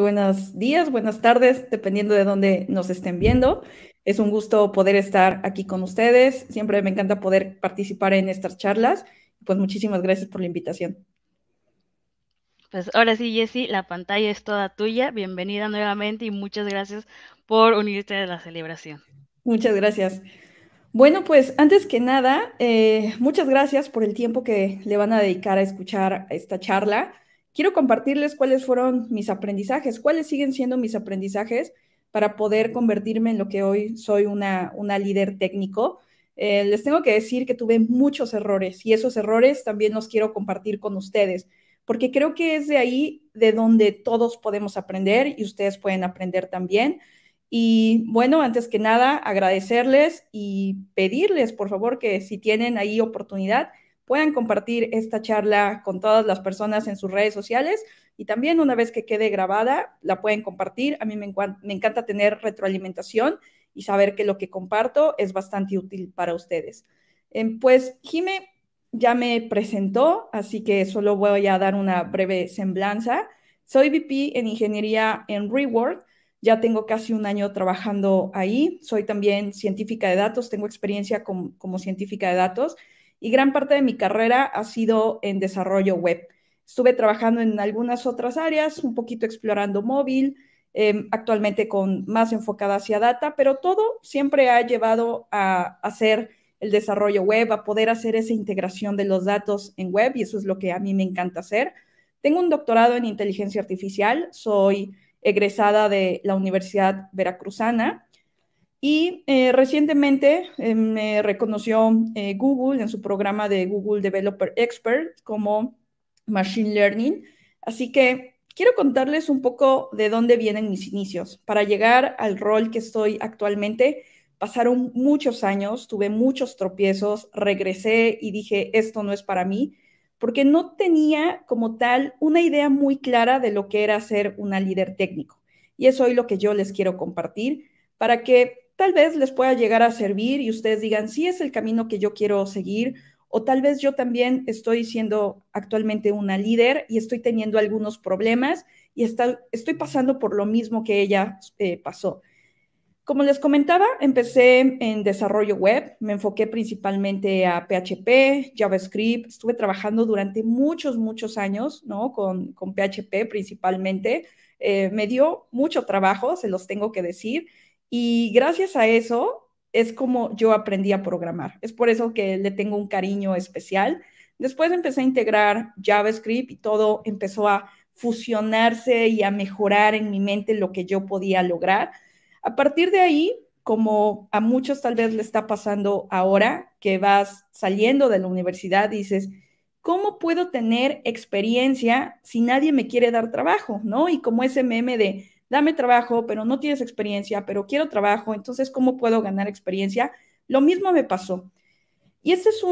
Buenos días, buenas tardes, dependiendo de dónde nos estén viendo. Es un gusto poder estar aquí con ustedes. Siempre me encanta poder participar en estas charlas. Pues muchísimas gracias por la invitación. Pues ahora sí, Jessy, la pantalla es toda tuya. Bienvenida nuevamente y muchas gracias por unirte a la celebración. Muchas gracias. Bueno, pues antes que nada, eh, muchas gracias por el tiempo que le van a dedicar a escuchar esta charla quiero compartirles cuáles fueron mis aprendizajes, cuáles siguen siendo mis aprendizajes para poder convertirme en lo que hoy soy una, líder técnico. Eh, les tengo que decir que tuve muchos errores y esos errores también los quiero compartir con ustedes, porque creo que es de ahí de donde todos podemos aprender y ustedes pueden aprender también. Y bueno, antes que nada, agradecerles y pedirles, por favor, que si tienen ahí oportunidad, puedan compartir esta charla con todas las personas en sus redes sociales y también una vez que quede grabada, la pueden compartir. A mí me, encanta tener retroalimentación y saber que lo que comparto es bastante útil para ustedes. Em, pues Jime ya me presentó, así que solo voy a dar una breve semblanza. Soy VP en Ingeniería en Reward. Ya tengo casi un año trabajando ahí. Soy también científica de datos, tengo experiencia como científica de datos y gran parte de mi carrera ha sido en desarrollo web. Estuve trabajando en algunas otras áreas, un poquito explorando móvil, em, actualmente con más enfocada hacia data, pero todo siempre ha llevado a hacer el desarrollo web, a poder hacer esa integración de los datos en web y eso es lo que a mí me encanta hacer. Tengo un doctorado en inteligencia artificial, soy egresada de la Universidad Veracruzana y eh, recientemente eh, me reconoció eh, Google en su programa de Google Developer Expert como Machine Learning. Así que quiero contarles un poco de dónde vienen mis inicios. Para llegar al rol que estoy actualmente, pasaron muchos años, tuve muchos tropiezos, regresé y dije, esto no es para mí, porque no tenía como tal una idea muy clara de lo que era ser una líder técnico. Y es hoy lo que yo les quiero compartir para que tal vez les pueda llegar a servir y ustedes digan, sí es el camino que yo quiero seguir, o tal vez yo también estoy siendo actualmente una líder y estoy teniendo algunos problemas y estoy pasando por lo mismo que ella eh, pasó. Como les comentaba, empecé en desarrollo web, me enfoqué principalmente a PHP, JavaScript, estuve trabajando durante muchos, muchos años, ¿no? Con, PHP principalmente. Eh, me dio mucho trabajo, se los tengo que decir, y gracias a eso es como yo aprendí a programar. Es por eso que le tengo un cariño especial. Después empecé a integrar JavaScript y todo empezó a fusionarse y a mejorar en mi mente lo que yo podía lograr. A partir de ahí, como a muchos tal vez le está pasando ahora, que vas saliendo de la universidad, dices, ¿cómo puedo tener experiencia si nadie me quiere dar trabajo? ¿No? Y como ese meme de, dame trabajo, pero no tienes experiencia, pero quiero trabajo, entonces, ¿cómo puedo ganar experiencia? Lo mismo me pasó. Y esa es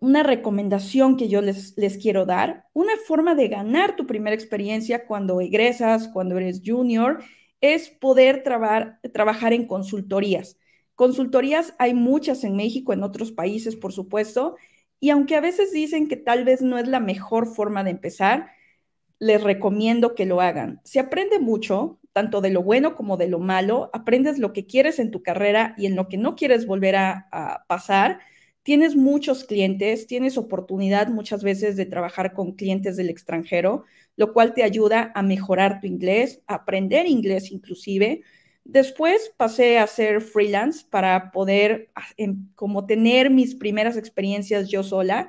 una recomendación que yo les, quiero dar. Una forma de ganar tu primera experiencia cuando egresas, cuando eres junior, es poder trabajar en consultorías. Consultorías hay muchas en México, en otros países, por supuesto, y aunque a veces dicen que tal vez no es la mejor forma de empezar, les recomiendo que lo hagan. Se aprende mucho, tanto de lo bueno como de lo malo, aprendes lo que quieres en tu carrera y en lo que no quieres volver a, pasar. Tienes muchos clientes, tienes oportunidad muchas veces de trabajar con clientes del extranjero, lo cual te ayuda a mejorar tu inglés, aprender inglés inclusive. Después pasé a ser freelance para poder em, como tener mis primeras experiencias yo sola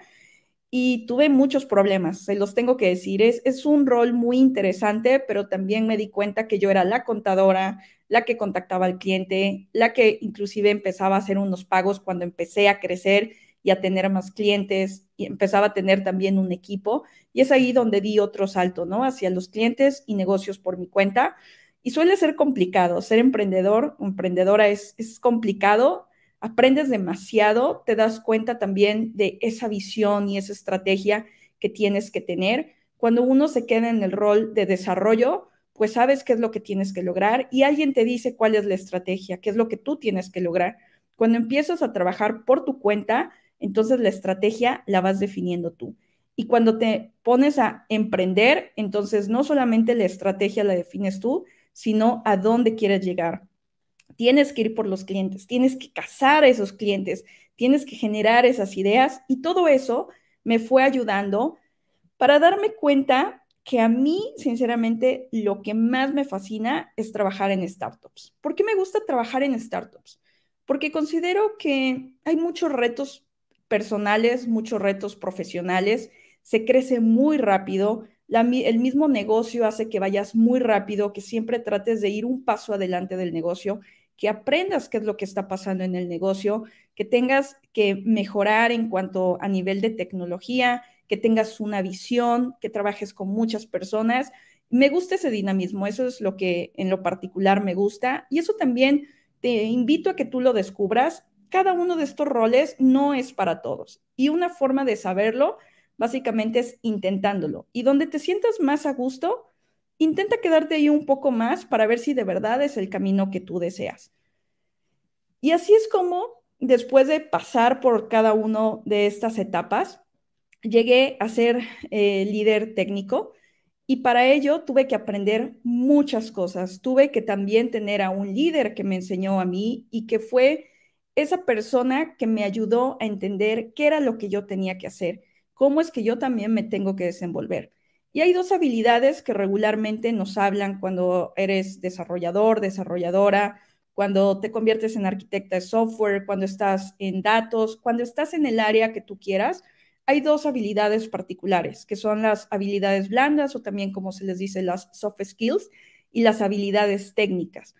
y tuve muchos problemas, se los tengo que decir. Es, es un rol muy interesante, pero también me di cuenta que yo era la contadora, la que contactaba al cliente, la que inclusive empezaba a hacer unos pagos cuando empecé a crecer y a tener más clientes y empezaba a tener también un equipo. Y es ahí donde di otro salto, ¿no? Hacia los clientes y negocios por mi cuenta. Y suele ser complicado, ser emprendedor, emprendedora es, es complicado aprendes demasiado, te das cuenta también de esa visión y esa estrategia que tienes que tener. Cuando uno se queda en el rol de desarrollo, pues sabes qué es lo que tienes que lograr y alguien te dice cuál es la estrategia, qué es lo que tú tienes que lograr. Cuando empiezas a trabajar por tu cuenta, entonces la estrategia la vas definiendo tú. Y cuando te pones a emprender, entonces no solamente la estrategia la defines tú, sino a dónde quieres llegar, tienes que ir por los clientes, tienes que cazar a esos clientes, tienes que generar esas ideas y todo eso me fue ayudando para darme cuenta que a mí, sinceramente, lo que más me fascina es trabajar en startups. ¿Por qué me gusta trabajar en startups? Porque considero que hay muchos retos personales, muchos retos profesionales, se crece muy rápido, el mismo negocio hace que vayas muy rápido, que siempre trates de ir un paso adelante del negocio que aprendas qué es lo que está pasando en el negocio, que tengas que mejorar en cuanto a nivel de tecnología, que tengas una visión, que trabajes con muchas personas. Me gusta ese dinamismo, eso es lo que en lo particular me gusta y eso también te invito a que tú lo descubras. Cada uno de estos roles no es para todos y una forma de saberlo básicamente es intentándolo. Y donde te sientas más a gusto, intenta quedarte ahí un poco más para ver si de verdad es el camino que tú deseas. Y así es como, después de pasar por cada una de estas etapas, llegué a ser eh, líder técnico y para ello tuve que aprender muchas cosas. Tuve que también tener a un líder que me enseñó a mí y que fue esa persona que me ayudó a entender qué era lo que yo tenía que hacer, cómo es que yo también me tengo que desenvolver. Y hay dos habilidades que regularmente nos hablan cuando eres desarrollador, desarrolladora, cuando te conviertes en arquitecta de software, cuando estás en datos, cuando estás en el área que tú quieras. Hay dos habilidades particulares, que son las habilidades blandas o también como se les dice las soft skills y las habilidades técnicas.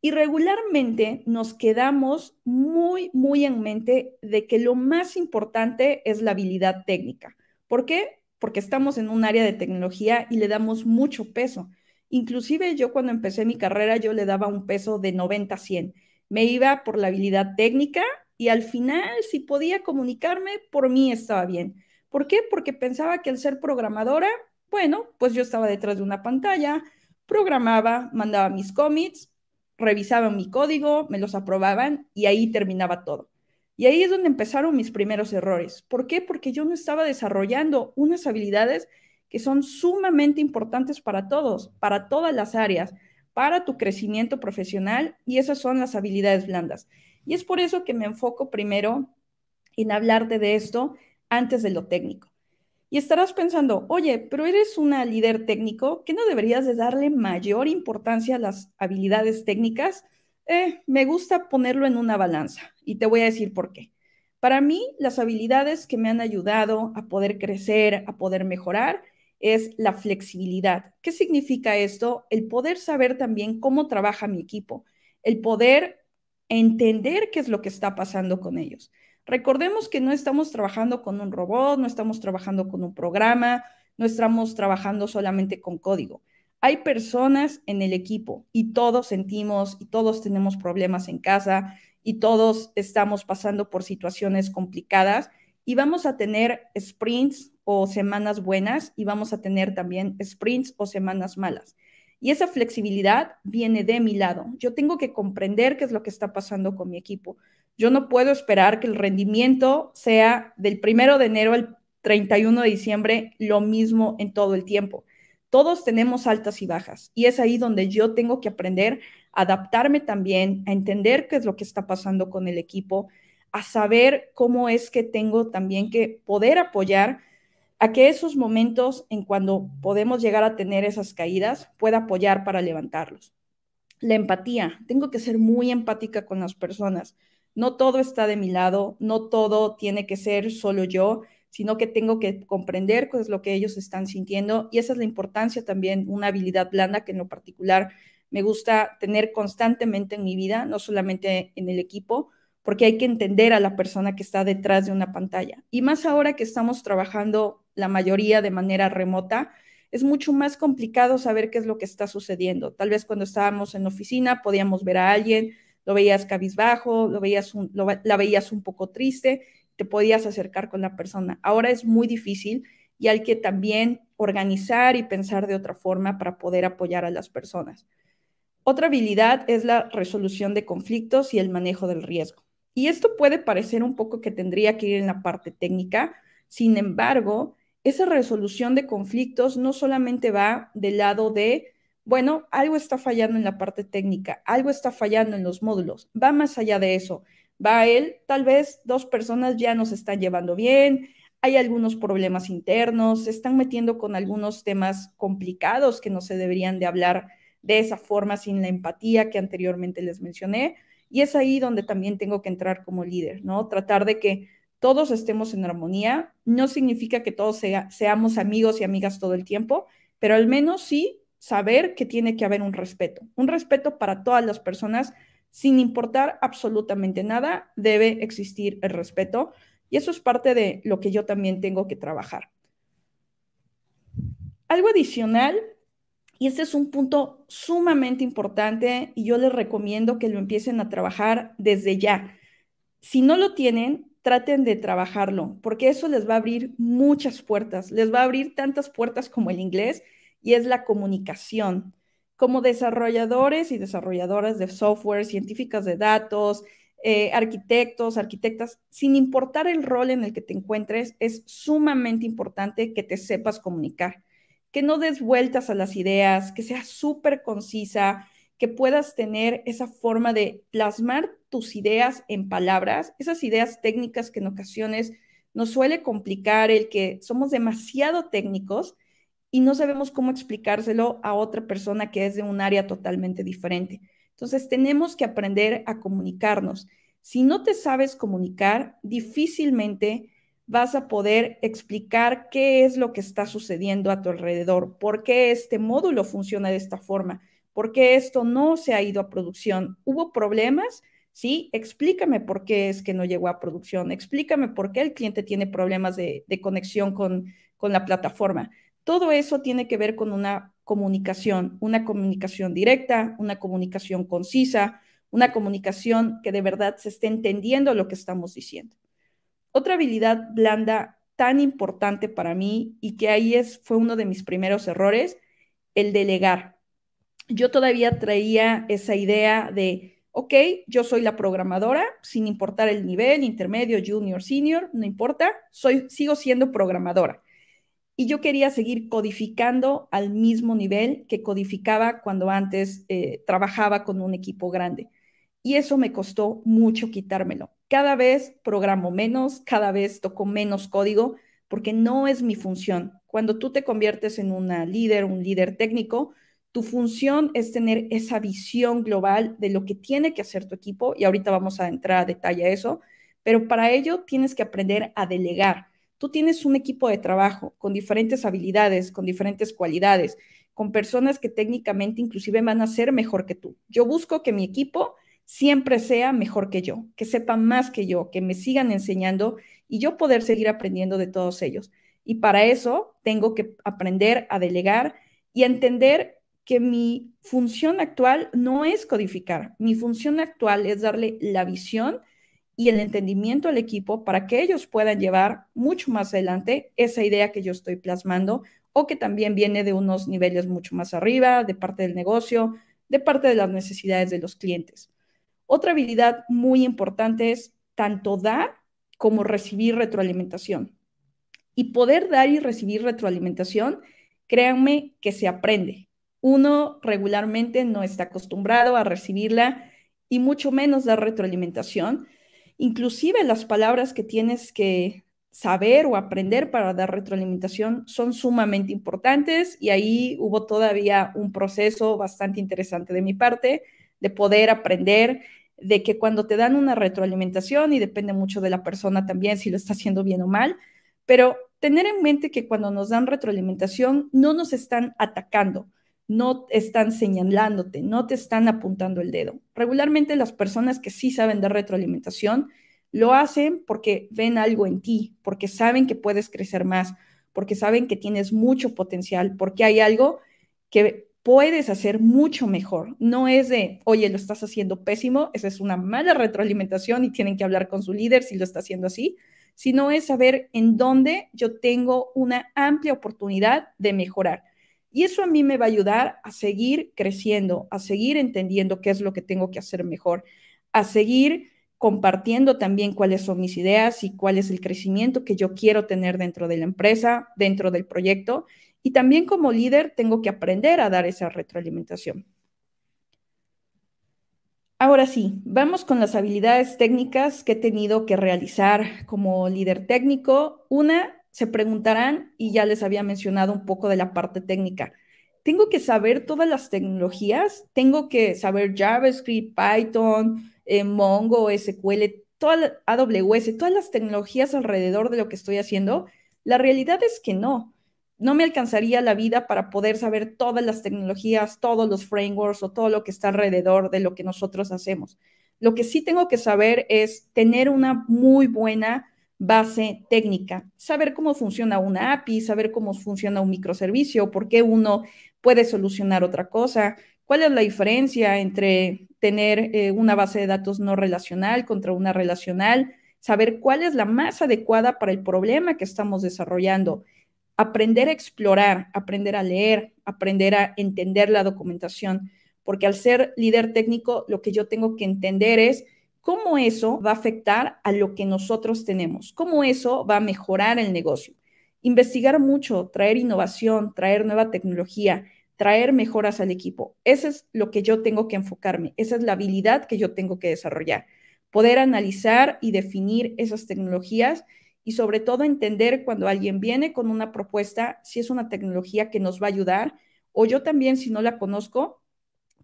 Y regularmente nos quedamos muy, muy en mente de que lo más importante es la habilidad técnica. ¿Por qué? porque estamos en un área de tecnología y le damos mucho peso. Inclusive yo cuando empecé mi carrera yo le daba un peso de 90 a 100. Me iba por la habilidad técnica y al final si podía comunicarme, por mí estaba bien. ¿Por qué? Porque pensaba que al ser programadora, bueno, pues yo estaba detrás de una pantalla, programaba, mandaba mis commits, revisaban mi código, me los aprobaban y ahí terminaba todo. Y ahí es donde empezaron mis primeros errores. ¿Por qué? Porque yo no estaba desarrollando unas habilidades que son sumamente importantes para todos, para todas las áreas, para tu crecimiento profesional y esas son las habilidades blandas. Y es por eso que me enfoco primero en hablarte de esto antes de lo técnico. Y estarás pensando, oye, pero eres una líder técnico, ¿qué no deberías de darle mayor importancia a las habilidades técnicas? Eh, me gusta ponerlo en una balanza y te voy a decir por qué. Para mí, las habilidades que me han ayudado a poder crecer, a poder mejorar, es la flexibilidad. ¿Qué significa esto? El poder saber también cómo trabaja mi equipo, el poder entender qué es lo que está pasando con ellos. Recordemos que no estamos trabajando con un robot, no estamos trabajando con un programa, no estamos trabajando solamente con código hay personas en el equipo y todos sentimos y todos tenemos problemas en casa y todos estamos pasando por situaciones complicadas y vamos a tener sprints o semanas buenas y vamos a tener también sprints o semanas malas. Y esa flexibilidad viene de mi lado. Yo tengo que comprender qué es lo que está pasando con mi equipo. Yo no puedo esperar que el rendimiento sea del primero de enero al 31 de diciembre lo mismo en todo el tiempo. Todos tenemos altas y bajas y es ahí donde yo tengo que aprender a adaptarme también, a entender qué es lo que está pasando con el equipo, a saber cómo es que tengo también que poder apoyar a que esos momentos en cuando podemos llegar a tener esas caídas pueda apoyar para levantarlos. La empatía, tengo que ser muy empática con las personas. No todo está de mi lado, no todo tiene que ser solo yo sino que tengo que comprender es lo que ellos están sintiendo y esa es la importancia también, una habilidad blanda que en lo particular me gusta tener constantemente en mi vida, no solamente en el equipo, porque hay que entender a la persona que está detrás de una pantalla. Y más ahora que estamos trabajando la mayoría de manera remota, es mucho más complicado saber qué es lo que está sucediendo. Tal vez cuando estábamos en oficina podíamos ver a alguien, lo veías cabizbajo, lo veías la veías un poco triste te podías acercar con la persona. Ahora es muy difícil y hay que también organizar y pensar de otra forma para poder apoyar a las personas. Otra habilidad es la resolución de conflictos y el manejo del riesgo. Y esto puede parecer un poco que tendría que ir en la parte técnica, sin embargo, esa resolución de conflictos no solamente va del lado de, bueno, algo está fallando en la parte técnica, algo está fallando en los módulos, va más allá de eso va a él, tal vez dos personas ya nos están llevando bien, hay algunos problemas internos, se están metiendo con algunos temas complicados que no se deberían de hablar de esa forma sin la empatía que anteriormente les mencioné. Y es ahí donde también tengo que entrar como líder, ¿no? Tratar de que todos estemos en armonía. No significa que todos seamos amigos y amigas todo el tiempo, pero al menos sí saber que tiene que haber un respeto, un respeto para todas las personas, sin importar absolutamente nada, debe existir el respeto. Y eso es parte de lo que yo también tengo que trabajar. Algo adicional, y este es un punto sumamente importante y yo les recomiendo que lo empiecen a trabajar desde ya. Si no lo tienen, traten de trabajarlo, porque eso les va a abrir muchas puertas, les va a abrir tantas puertas como el inglés y es la comunicación como desarrolladores y desarrolladoras de software, científicas de datos, eh, arquitectos, arquitectas, sin importar el rol en el que te encuentres, es sumamente importante que te sepas comunicar, que no des vueltas a las ideas, que seas súper concisa, que puedas tener esa forma de plasmar tus ideas en palabras, esas ideas técnicas que en ocasiones nos suele complicar el que somos demasiado técnicos y no sabemos cómo explicárselo a otra persona que es de un área totalmente diferente. Entonces tenemos que aprender a comunicarnos. Si no te sabes comunicar, difícilmente vas a poder explicar qué es lo que está sucediendo a tu alrededor, por qué este módulo funciona de esta forma, por qué esto no se ha ido a producción. ¿Hubo problemas? Sí, explícame por qué es que no llegó a producción, explícame por qué el cliente tiene problemas de, conexión con, con la plataforma. Todo eso tiene que ver con una comunicación, una comunicación directa, una comunicación concisa, una comunicación que de verdad se esté entendiendo lo que estamos diciendo. Otra habilidad blanda tan importante para mí y que ahí es, fue uno de mis primeros errores, el delegar. Yo todavía traía esa idea de, ok, yo soy la programadora, sin importar el nivel, intermedio, junior, senior, no importa, soy, sigo siendo programadora y yo quería seguir codificando al mismo nivel que codificaba cuando antes eh, trabajaba con un equipo grande. Y eso me costó mucho quitármelo. Cada vez programo menos, cada vez toco menos código, porque no es mi función. Cuando tú te conviertes en una líder, un líder técnico, tu función es tener esa visión global de lo que tiene que hacer tu equipo, y ahorita vamos a entrar a detalle a eso, pero para ello tienes que aprender a delegar Tú tienes un equipo de trabajo con diferentes habilidades, con diferentes cualidades, con personas que técnicamente inclusive van a ser mejor que tú. Yo busco que mi equipo siempre sea mejor que yo, que sepan más que yo, que me sigan enseñando y yo poder seguir aprendiendo de todos ellos. Y para eso tengo que aprender a delegar y entender que mi función actual no es codificar, mi función actual es darle la visión y el entendimiento del equipo para que ellos puedan llevar mucho más adelante esa idea que yo estoy plasmando o que también viene de unos niveles mucho más arriba, de parte del negocio, de parte de las necesidades de los clientes. Otra habilidad muy importante es tanto dar como recibir retroalimentación. Y poder dar y recibir retroalimentación, créanme que se aprende. Uno regularmente no está acostumbrado a recibirla y mucho menos dar retroalimentación. Inclusive las palabras que tienes que saber o aprender para dar retroalimentación son sumamente importantes y ahí hubo todavía un proceso bastante interesante de mi parte de poder aprender de que cuando te dan una retroalimentación y depende mucho de la persona también si lo está haciendo bien o mal, pero tener en mente que cuando nos dan retroalimentación no nos están atacando, no están señalándote, no te están apuntando el dedo. Regularmente las personas que sí saben de retroalimentación lo hacen porque ven algo en ti, porque saben que puedes crecer más, porque saben que tienes mucho potencial, porque hay algo que puedes hacer mucho mejor. No es de, oye, lo estás haciendo pésimo, esa es una mala retroalimentación y tienen que hablar con su líder si lo está haciendo así, sino es saber en dónde yo tengo una amplia oportunidad de mejorar y eso a mí me va a ayudar a seguir creciendo, a seguir entendiendo qué es lo que tengo que hacer mejor, a seguir compartiendo también cuáles son mis ideas y cuál es el crecimiento que yo quiero tener dentro de la empresa, dentro del proyecto. Y también como líder tengo que aprender a dar esa retroalimentación. Ahora sí, vamos con las habilidades técnicas que he tenido que realizar como líder técnico. Una se preguntarán, y ya les había mencionado un poco de la parte técnica, tengo que saber todas las tecnologías, tengo que saber JavaScript, Python, eh, Mongo, SQL, AWS, todas las tecnologías alrededor de lo que estoy haciendo. La realidad es que no. No me alcanzaría la vida para poder saber todas las tecnologías, todos los frameworks o todo lo que está alrededor de lo que nosotros hacemos. Lo que sí tengo que saber es tener una muy buena base técnica, saber cómo funciona una API, saber cómo funciona un microservicio, por qué uno puede solucionar otra cosa, cuál es la diferencia entre tener eh, una base de datos no relacional contra una relacional, saber cuál es la más adecuada para el problema que estamos desarrollando, aprender a explorar, aprender a leer, aprender a entender la documentación, porque al ser líder técnico, lo que yo tengo que entender es cómo eso va a afectar a lo que nosotros tenemos, cómo eso va a mejorar el negocio. Investigar mucho, traer innovación, traer nueva tecnología, traer mejoras al equipo. Eso es lo que yo tengo que enfocarme, esa es la habilidad que yo tengo que desarrollar, poder analizar y definir esas tecnologías y sobre todo entender cuando alguien viene con una propuesta, si es una tecnología que nos va a ayudar o yo también, si no la conozco,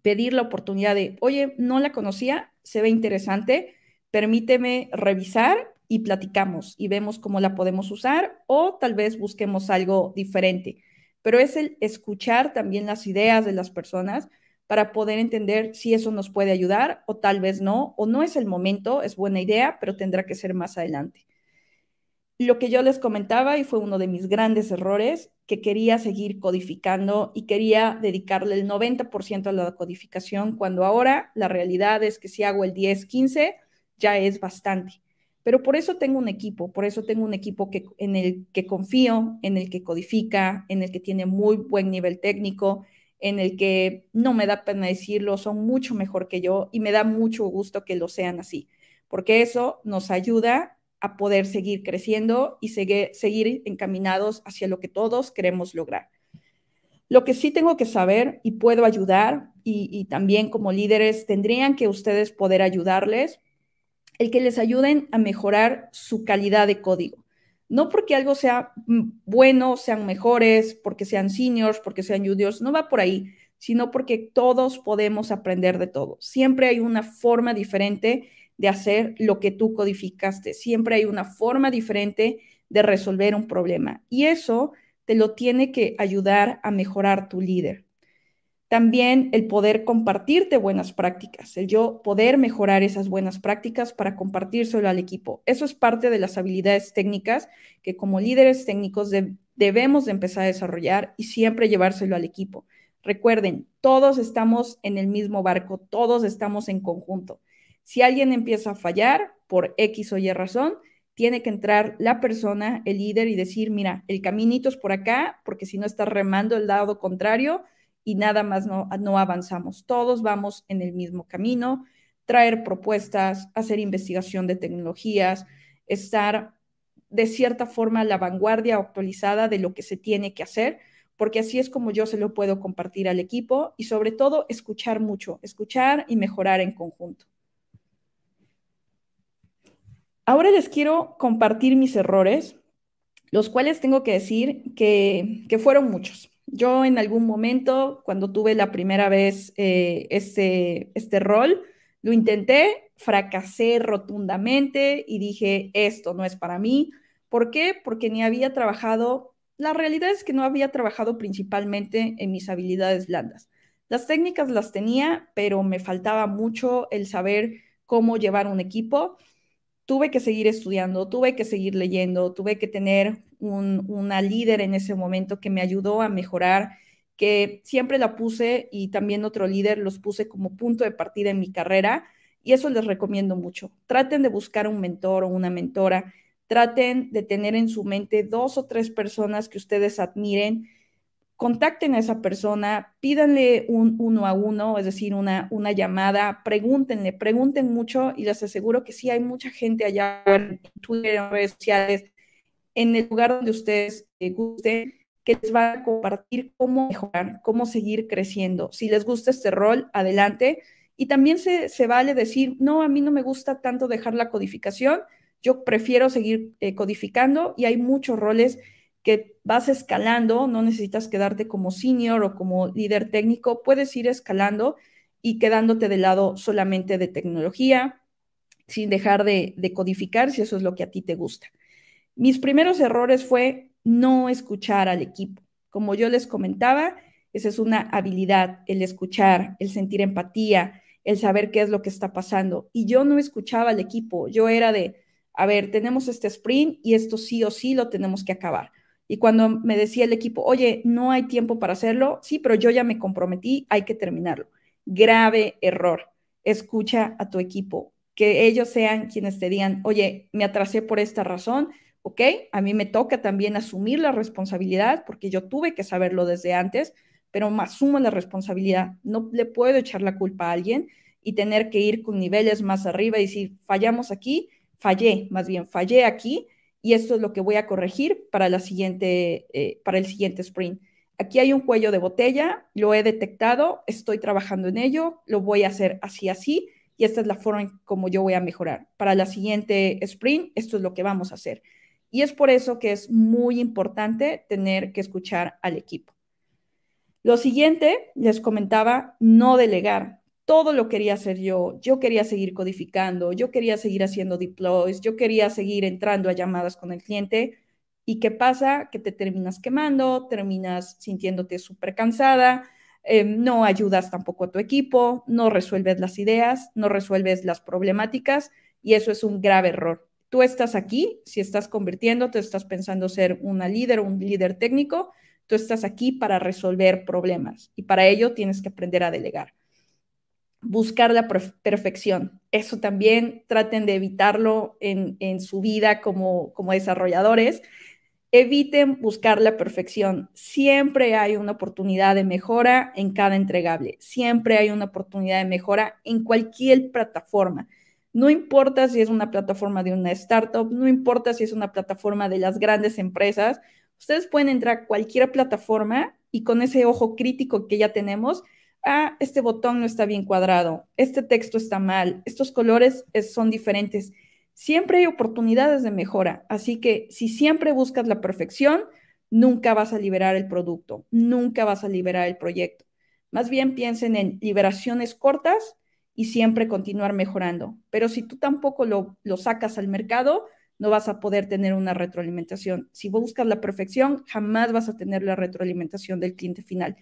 pedir la oportunidad de, oye, no la conocía, se ve interesante, permíteme revisar y platicamos y vemos cómo la podemos usar o tal vez busquemos algo diferente. Pero es el escuchar también las ideas de las personas para poder entender si eso nos puede ayudar o tal vez no, o no es el momento, es buena idea, pero tendrá que ser más adelante lo que yo les comentaba y fue uno de mis grandes errores, que quería seguir codificando y quería dedicarle el 90% a la codificación, cuando ahora la realidad es que si hago el 10, 15, ya es bastante. Pero por eso tengo un equipo, por eso tengo un equipo que, en el que confío, en el que codifica, en el que tiene muy buen nivel técnico, en el que no me da pena decirlo, son mucho mejor que yo y me da mucho gusto que lo sean así, porque eso nos ayuda a poder seguir creciendo y seguir, seguir encaminados hacia lo que todos queremos lograr. Lo que sí tengo que saber y puedo ayudar, y, también como líderes tendrían que ustedes poder ayudarles, el que les ayuden a mejorar su calidad de código. No porque algo sea bueno, sean mejores, porque sean seniors, porque sean juniors, no va por ahí, sino porque todos podemos aprender de todo. Siempre hay una forma diferente de hacer lo que tú codificaste. Siempre hay una forma diferente de resolver un problema y eso te lo tiene que ayudar a mejorar tu líder. También el poder compartirte buenas prácticas, el yo poder mejorar esas buenas prácticas para compartírselo al equipo. Eso es parte de las habilidades técnicas que como líderes técnicos debemos de empezar a desarrollar y siempre llevárselo al equipo. Recuerden, todos estamos en el mismo barco, todos estamos en conjunto. Si alguien empieza a fallar por X o Y razón, tiene que entrar la persona, el líder, y decir, mira, el caminito es por acá, porque si no estás remando el lado contrario y nada más no, avanzamos. Todos vamos en el mismo camino, traer propuestas, hacer investigación de tecnologías, estar de cierta forma a la vanguardia actualizada de lo que se tiene que hacer, porque así es como yo se lo puedo compartir al equipo y sobre todo escuchar mucho, escuchar y mejorar en conjunto. Ahora les quiero compartir mis errores, los cuales tengo que decir que, fueron muchos. Yo en algún momento, cuando tuve la primera vez este, este rol, lo intenté, fracasé rotundamente y dije, esto no es para mí. ¿Por qué? Porque ni había trabajado, la realidad es que no había trabajado principalmente en mis habilidades blandas. Las técnicas las tenía, pero me faltaba mucho el saber cómo llevar un equipo tuve que seguir estudiando, tuve que seguir leyendo, tuve que tener una líder en ese momento que me ayudó a mejorar, que siempre la puse y también otro líder los puse como punto de partida en mi carrera y eso les recomiendo mucho. Traten de buscar un mentor o una mentora, traten de tener en su mente dos o tres personas que ustedes admiren contacten a esa persona, pídanle un uno a uno, es decir, una, una llamada, pregúntenle, pregunten mucho y les aseguro que sí hay mucha gente allá en Twitter, en redes sociales, en el lugar donde ustedes eh, gusten, que les va a compartir cómo mejorar, cómo seguir creciendo. Si les gusta este rol, adelante. Y también se, vale decir, no, a mí no me gusta tanto dejar la codificación, yo prefiero seguir eh, codificando y hay muchos roles que vas escalando, no necesitas quedarte como senior o como líder técnico, puedes ir escalando y quedándote de lado solamente de tecnología, sin dejar de, de codificar si eso es lo que a ti te gusta. Mis primeros errores fue no escuchar al equipo. Como yo les comentaba, esa es una habilidad, el escuchar, el sentir empatía, el saber qué es lo que está pasando. Y yo no escuchaba al equipo, yo era de, a ver, tenemos este sprint y esto sí o sí lo tenemos que acabar. Y cuando me decía el equipo, oye, no hay tiempo para hacerlo, sí, pero yo ya me comprometí, hay que terminarlo. Grave error. Escucha a tu equipo, que ellos sean quienes te digan, oye, me atrasé por esta razón, ok, a mí me toca también asumir la responsabilidad, porque yo tuve que saberlo desde antes, pero me asumo la responsabilidad, no le puedo echar la culpa a alguien y tener que ir con niveles más arriba y decir, fallamos aquí, fallé, más bien fallé aquí, y esto es lo que voy a corregir para, la siguiente, eh, para el siguiente sprint. Aquí hay un cuello de botella, lo he detectado, estoy trabajando en ello, lo voy a hacer así, así, y esta es la forma en cómo yo voy a mejorar. Para la siguiente sprint, esto es lo que vamos a hacer. Y es por eso que es muy importante tener que escuchar al equipo. Lo siguiente, les comentaba, no delegar todo lo quería hacer yo. Yo quería seguir codificando, yo quería seguir haciendo deploys, yo quería seguir entrando a llamadas con el cliente. ¿Y qué pasa? Que te terminas quemando, terminas sintiéndote súper cansada, eh, no ayudas tampoco a tu equipo, no resuelves las ideas, no resuelves las problemáticas y eso es un grave error. Tú estás aquí, si estás convirtiendo convirtiéndote, estás pensando ser una líder o un líder técnico, tú estás aquí para resolver problemas y para ello tienes que aprender a delegar buscar la perfección. Eso también traten de evitarlo en, su vida como desarrolladores. Eviten buscar la perfección. Siempre hay una oportunidad de mejora en cada entregable. Siempre hay una oportunidad de mejora en cualquier plataforma. No importa si es una plataforma de una startup, no importa si es una plataforma de las grandes empresas, ustedes pueden entrar a cualquier plataforma y con ese ojo crítico que ya tenemos, ah, este botón no está bien cuadrado, este texto está mal, estos colores son diferentes. Siempre hay oportunidades de mejora, así que si siempre buscas la perfección, nunca vas a liberar el producto, nunca vas a liberar el proyecto. Más bien piensen en liberaciones cortas y siempre continuar mejorando. Pero si tú tampoco lo, lo sacas al mercado, no vas a poder tener una retroalimentación. Si buscas la perfección, jamás vas a tener la retroalimentación del cliente final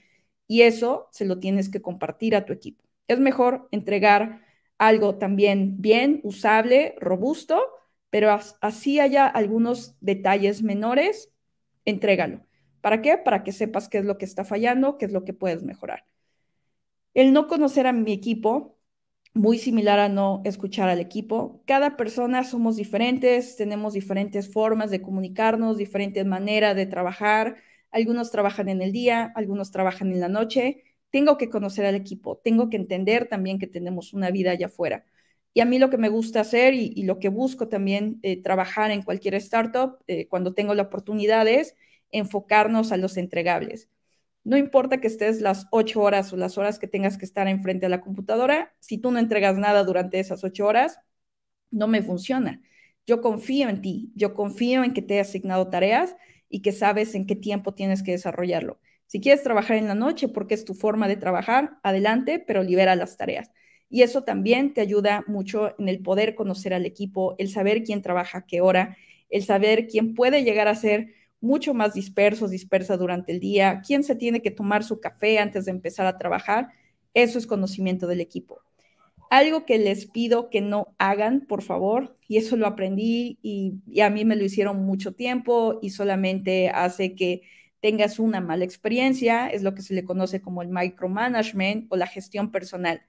y eso se lo tienes que compartir a tu equipo. Es mejor entregar algo también bien, usable, robusto, pero así haya algunos detalles menores, entrégalo. ¿Para qué? Para que sepas qué es lo que está fallando, qué es lo que puedes mejorar. El no conocer a mi equipo, muy similar a no escuchar al equipo. Cada persona somos diferentes, tenemos diferentes formas de comunicarnos, diferentes maneras de trabajar, algunos trabajan en el día, algunos trabajan en la noche. Tengo que conocer al equipo, tengo que entender también que tenemos una vida allá afuera. Y a mí lo que me gusta hacer y, lo que busco también eh, trabajar en cualquier startup, eh, cuando tengo la oportunidad, es enfocarnos a los entregables. No importa que estés las ocho horas o las horas que tengas que estar enfrente a la computadora, si tú no entregas nada durante esas ocho horas, no me funciona. Yo confío en ti, yo confío en que te he asignado tareas y que sabes en qué tiempo tienes que desarrollarlo. Si quieres trabajar en la noche porque es tu forma de trabajar, adelante, pero libera las tareas. Y eso también te ayuda mucho en el poder conocer al equipo, el saber quién trabaja qué hora, el saber quién puede llegar a ser mucho más dispersos, dispersa durante el día, quién se tiene que tomar su café antes de empezar a trabajar. Eso es conocimiento del equipo. Algo que les pido que no hagan, por favor, y eso lo aprendí y, a mí me lo hicieron mucho tiempo y solamente hace que tengas una mala experiencia, es lo que se le conoce como el micromanagement o la gestión personal.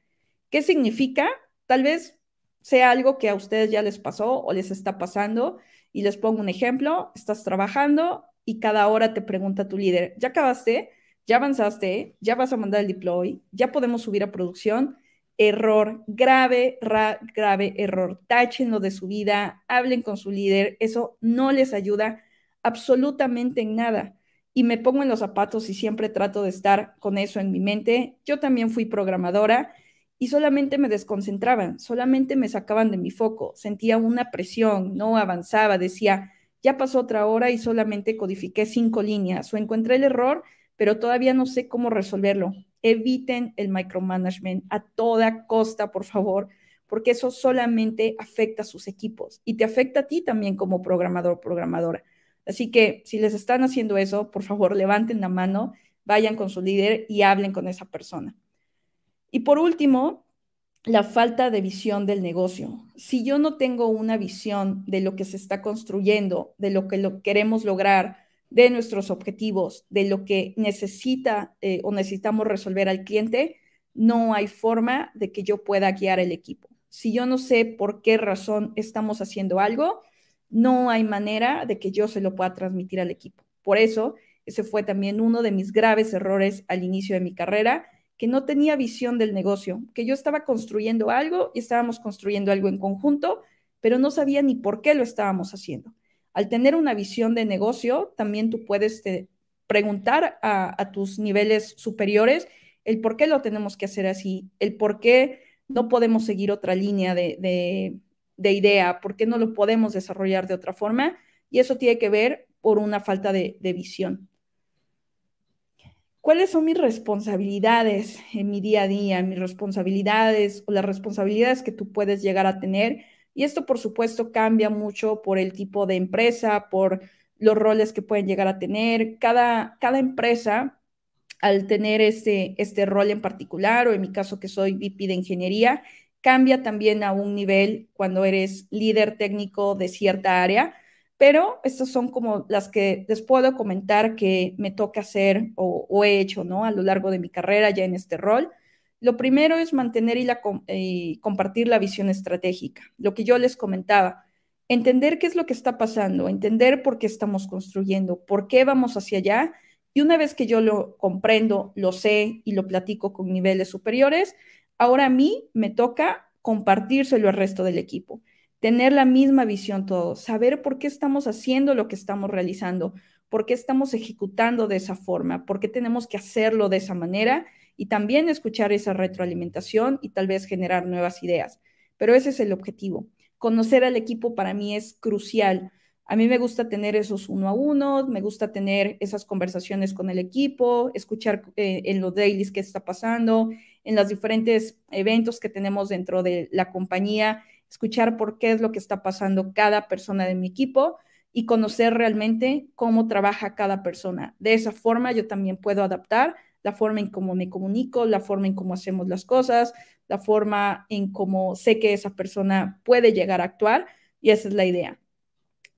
¿Qué significa? Tal vez sea algo que a ustedes ya les pasó o les está pasando. Y les pongo un ejemplo, estás trabajando y cada hora te pregunta tu líder, ¿ya acabaste? ¿Ya avanzaste? ¿Ya vas a mandar el deploy? ¿Ya podemos subir a producción? error grave, grave error, táchenlo de su vida, hablen con su líder, eso no les ayuda absolutamente en nada. Y me pongo en los zapatos y siempre trato de estar con eso en mi mente. Yo también fui programadora y solamente me desconcentraban, solamente me sacaban de mi foco, sentía una presión, no avanzaba, decía, ya pasó otra hora y solamente codifiqué cinco líneas o encontré el error, pero todavía no sé cómo resolverlo eviten el micromanagement a toda costa, por favor, porque eso solamente afecta a sus equipos y te afecta a ti también como programador o programadora. Así que si les están haciendo eso, por favor, levanten la mano, vayan con su líder y hablen con esa persona. Y por último, la falta de visión del negocio. Si yo no tengo una visión de lo que se está construyendo, de lo que queremos lograr, de nuestros objetivos, de lo que necesita eh, o necesitamos resolver al cliente, no hay forma de que yo pueda guiar el equipo. Si yo no sé por qué razón estamos haciendo algo, no hay manera de que yo se lo pueda transmitir al equipo. Por eso, ese fue también uno de mis graves errores al inicio de mi carrera, que no tenía visión del negocio, que yo estaba construyendo algo y estábamos construyendo algo en conjunto, pero no sabía ni por qué lo estábamos haciendo. Al tener una visión de negocio, también tú puedes este, preguntar a, tus niveles superiores el por qué lo tenemos que hacer así, el por qué no podemos seguir otra línea de, idea, por qué no lo podemos desarrollar de otra forma. Y eso tiene que ver por una falta de, de visión. ¿Cuáles son mis responsabilidades en mi día a día? Mis responsabilidades o las responsabilidades que tú puedes llegar a tener y esto, por supuesto, cambia mucho por el tipo de empresa, por los roles que pueden llegar a tener. Cada, empresa, al tener este, este, rol en particular, o en mi caso que soy VP de ingeniería, cambia también a un nivel cuando eres líder técnico de cierta área. Pero estas son como las que les puedo comentar que me toca hacer o, he hecho, ¿no? A lo largo de mi carrera ya en este rol. Lo primero es mantener y, eh, compartir la visión estratégica, lo que yo les comentaba. Entender qué es lo que está pasando, entender por qué estamos construyendo, por qué vamos hacia allá. Y una vez que yo lo comprendo, lo sé y lo platico con niveles superiores, ahora a mí me toca compartírselo al resto del equipo, tener la misma visión todos, saber por qué estamos haciendo lo que estamos realizando, por qué estamos ejecutando de esa forma, por qué tenemos que hacerlo de esa manera y también escuchar esa retroalimentación y tal vez generar nuevas ideas. Pero ese es el objetivo. Conocer al equipo para mí es crucial. A mí me gusta tener esos uno a uno, me gusta tener esas conversaciones con el equipo, escuchar eh, en los dailies qué está pasando, en los diferentes eventos que tenemos dentro de la compañía, escuchar por qué es lo que está pasando cada persona de mi equipo y conocer realmente cómo trabaja cada persona. De esa forma yo también puedo adaptar la forma en cómo me comunico, la forma en cómo hacemos las cosas, la forma en cómo sé que esa persona puede llegar a actuar y esa es la idea.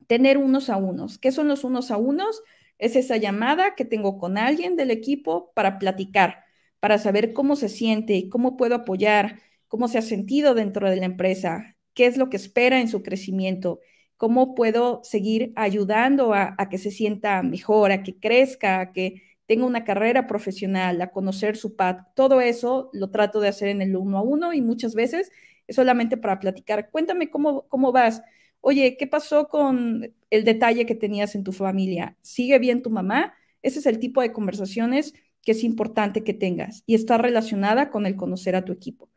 Tener unos a unos. ¿Qué son los unos a unos? Es esa llamada que tengo con alguien del equipo para platicar, para saber cómo se siente, cómo puedo apoyar, cómo se ha sentido dentro de la empresa, qué es lo que espera en su crecimiento, cómo puedo seguir ayudando a, a que se sienta mejor, a que crezca, a que tengo una carrera profesional, a conocer su pad, Todo eso lo trato de hacer en el uno a uno y muchas veces es solamente para platicar. Cuéntame cómo, cómo vas. Oye, ¿qué pasó con el detalle que tenías en tu familia? ¿Sigue bien tu mamá? Ese es el tipo de conversaciones que es importante que tengas y está relacionada con el conocer a tu equipo.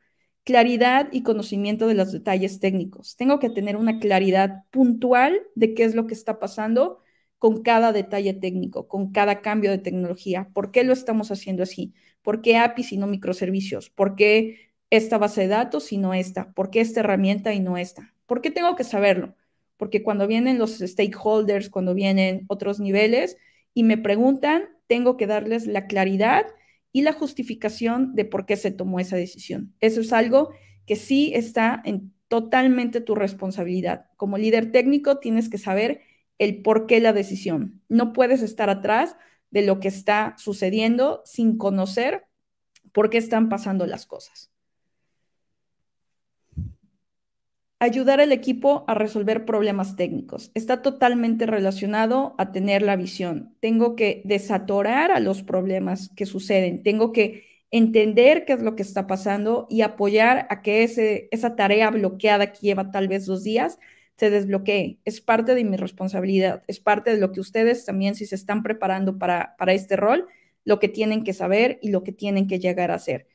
Claridad y conocimiento de los detalles técnicos. Tengo que tener una claridad puntual de qué es lo que está pasando con cada detalle técnico, con cada cambio de tecnología. ¿Por qué lo estamos haciendo así? ¿Por qué APIs y no microservicios? ¿Por qué esta base de datos y no esta? ¿Por qué esta herramienta y no esta? ¿Por qué tengo que saberlo? Porque cuando vienen los stakeholders, cuando vienen otros niveles y me preguntan, tengo que darles la claridad y la justificación de por qué se tomó esa decisión. Eso es algo que sí está en totalmente tu responsabilidad. Como líder técnico tienes que saber el por qué la decisión. No puedes estar atrás de lo que está sucediendo sin conocer por qué están pasando las cosas. Ayudar al equipo a resolver problemas técnicos. Está totalmente relacionado a tener la visión. Tengo que desatorar a los problemas que suceden. Tengo que entender qué es lo que está pasando y apoyar a que esa tarea bloqueada que lleva tal vez dos días se desbloquee. Es parte de mi responsabilidad, es parte de lo que ustedes también, si se están preparando para, para este rol, lo que tienen que saber y lo que tienen que llegar a hacer.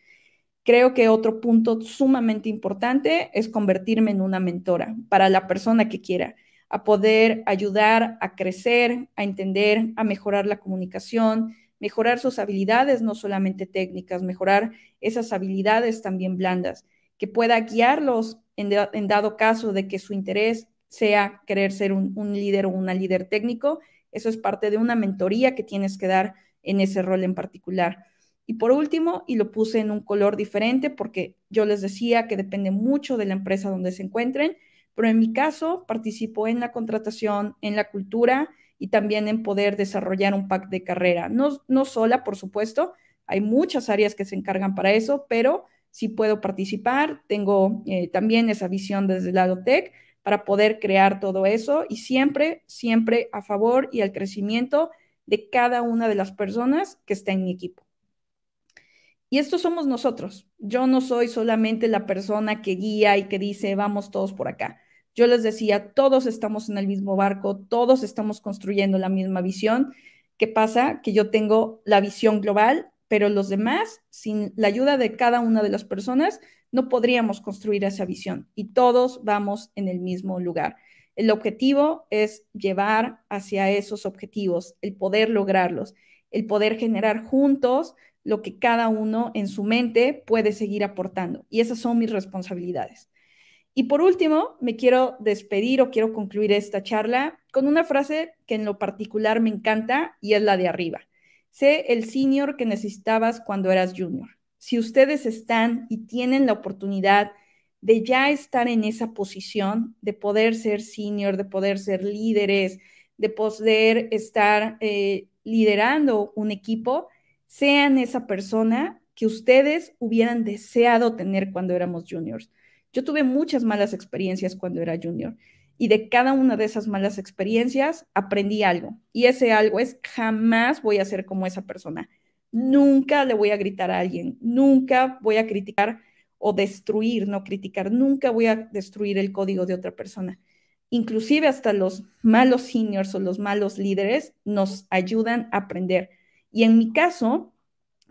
Creo que otro punto sumamente importante es convertirme en una mentora para la persona que quiera, a poder ayudar a crecer, a entender, a mejorar la comunicación, mejorar sus habilidades, no solamente técnicas, mejorar esas habilidades también blandas, que pueda guiarlos en, en dado caso de que su interés sea querer ser un, líder o una líder técnico. Eso es parte de una mentoría que tienes que dar en ese rol en particular. Y por último, y lo puse en un color diferente porque yo les decía que depende mucho de la empresa donde se encuentren, pero en mi caso participo en la contratación, en la cultura y también en poder desarrollar un pack de carrera. No, sola, por supuesto, hay muchas áreas que se encargan para eso, pero sí puedo participar, tengo eh, también esa visión desde el lado tech, para poder crear todo eso y siempre, siempre a favor y al crecimiento de cada una de las personas que está en mi equipo. Y estos somos nosotros. Yo no soy solamente la persona que guía y que dice, vamos todos por acá. Yo les decía, todos estamos en el mismo barco, todos estamos construyendo la misma visión. ¿Qué pasa? Que yo tengo la visión global, pero los demás, sin la ayuda de cada una de las personas, no podríamos construir esa visión y todos vamos en el mismo lugar. El objetivo es llevar hacia esos objetivos, el poder lograrlos, el poder generar juntos lo que cada uno en su mente puede seguir aportando. Y esas son mis responsabilidades. Y por último, me quiero despedir o quiero concluir esta charla con una frase que en lo particular me encanta y es la de arriba. Sé el senior que necesitabas cuando eras junior si ustedes están y tienen la oportunidad de ya estar en esa posición, de poder ser senior, de poder ser líderes, de poder estar eh, liderando un equipo, sean esa persona que ustedes hubieran deseado tener cuando éramos juniors. Yo tuve muchas malas experiencias cuando era junior y de cada una de esas malas experiencias aprendí algo y ese algo es jamás voy a ser como esa persona Nunca le voy a gritar a alguien, nunca voy a criticar o destruir, no criticar, nunca voy a destruir el código de otra persona. Inclusive hasta los malos seniors o los malos líderes nos ayudan a aprender. Y en mi caso,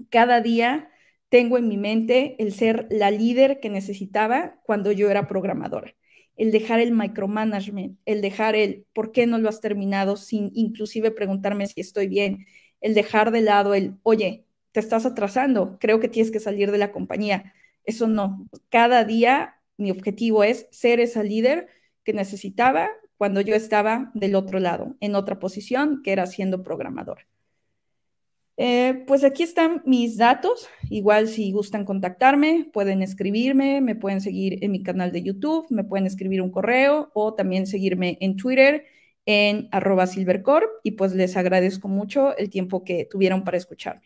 cada día tengo en mi mente el ser la líder que necesitaba cuando yo era programadora, el dejar el micromanagement, el dejar el por qué no lo has terminado sin inclusive preguntarme si estoy bien, el dejar de lado el, oye, te estás atrasando, creo que tienes que salir de la compañía. Eso no. Cada día mi objetivo es ser esa líder que necesitaba cuando yo estaba del otro lado, en otra posición, que era siendo programador. Eh, pues aquí están mis datos. Igual si gustan contactarme, pueden escribirme, me pueden seguir en mi canal de YouTube, me pueden escribir un correo o también seguirme en Twitter en arroba silvercorp y pues les agradezco mucho el tiempo que tuvieron para escucharme.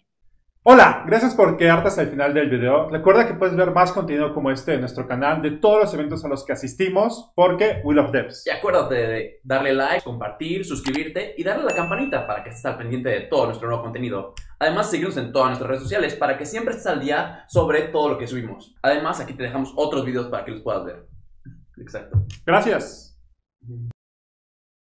Hola, gracias por quedarte hasta el final del video. Recuerda que puedes ver más contenido como este en nuestro canal de todos los eventos a los que asistimos porque We Love Devs. Y acuérdate de darle like, compartir, suscribirte y darle a la campanita para que estés al pendiente de todo nuestro nuevo contenido. Además, síguenos en todas nuestras redes sociales para que siempre estés al día sobre todo lo que subimos. Además, aquí te dejamos otros videos para que los puedas ver. Exacto. Gracias.